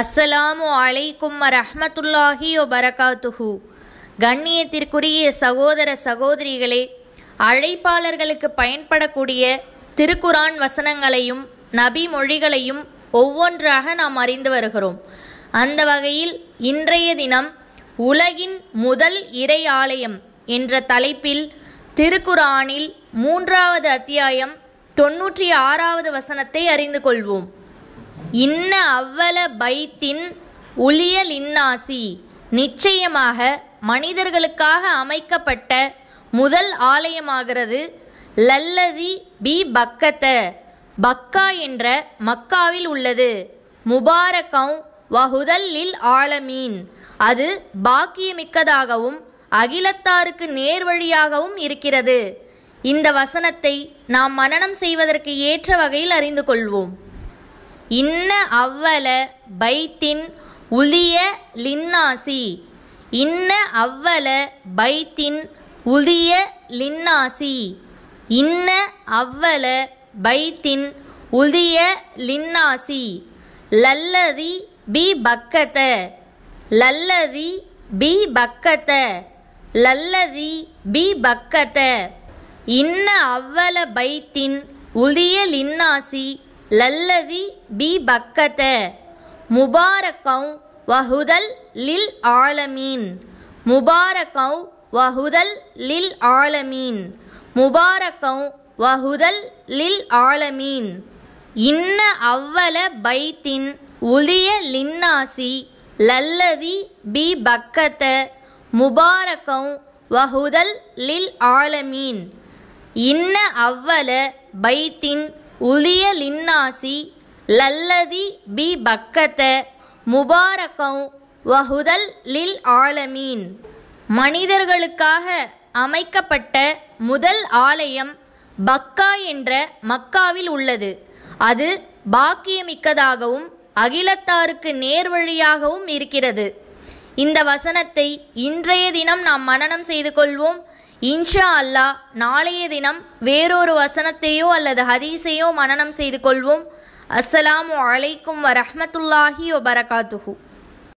அஸ்ஸலாமு அலைக்கும் ரஹமத்துல்லாஹி பரகாத்துஹு கண்ணியத்திற்குரிய சகோதர சகோதரிகளே அழைப்பாளர்களுக்கு பயன்படக்கூடிய திருக்குரான் வசனங்களையும் நபி மொழிகளையும் ஒவ்வொன்றாக நாம் அறிந்து வருகிறோம் அந்த வகையில் இன்றைய தினம் உலகின் முதல் இறை ஆலயம் என்ற தலைப்பில் திருக்குரானில் மூன்றாவது அத்தியாயம் தொன்னூற்றி ஆறாவது வசனத்தை அறிந்து கொள்வோம் இன்ன அவ்வல பைத்தின் இன்னாசி நிச்சயமாக மனிதர்களுக்காக அமைக்கப்பட்ட முதல் ஆலயமாகிறது லல்லதி பி பக்கத்த பக்கா என்ற மக்காவில் உள்ளது முபாரகம் வஹுதல் லில் ஆலமீன் அது பாக்கியமிக்கதாகவும் அகிலத்தாருக்கு நேர்வழியாகவும் இருக்கிறது இந்த வசனத்தை நாம் மனனம் செய்வதற்கு ஏற்ற வகையில் அறிந்து கொள்வோம் இன்ன அவ்வல பைத்தின் உதிய லின்னாசி இன்ன அவ்வல பைத்தின் உளிய லின்னாசி இன்ன அவ்வல பைத்தின் உளிய லின்னாசி லல்லதி பி பக்கத லல்லதி பி பக்கத லல்லதி பி பக்கத இன்ன அவ்வல பைத்தின் உதிய லின்னாசி லல்லதி பி பக்கத முபாரக்கௌ வஹுதல் லில் ஆலமீன் முபாரக்கௌ வஹுதல் லில் ஆலமீன் முபாரக்கௌ வஹுதல் லில் ஆலமீன் இன்ன அவ்வல பைத்தின் உதிய லின்னாசி லல்லதி பி பக்கத முபாரக்கௌ வஹுதல் லில் ஆலமீன் இன்ன அவ்வல பைத்தின் உலிய லின்னாசி லல்லதி பி பக்கத்த முபாரக்கம் வஹுதல் லில் ஆலமீன் மனிதர்களுக்காக அமைக்கப்பட்ட முதல் ஆலயம் பக்கா என்ற மக்காவில் உள்ளது அது பாக்கியமிக்கதாகவும் அகிலத்தாருக்கு நேர்வழியாகவும் இருக்கிறது இந்த வசனத்தை இன்றைய தினம் நாம் மனனம் செய்து கொள்வோம் இன்ஷா அல்லாஹ் நாளைய தினம் வேறொரு வசனத்தையோ அல்லது ஹதீஸையோ மனனம் செய்து கொள்வோம் அஸ்ஸலாமு அலைக்கும் வரஹமத்துல்லாஹி வபரகாத்துஹூ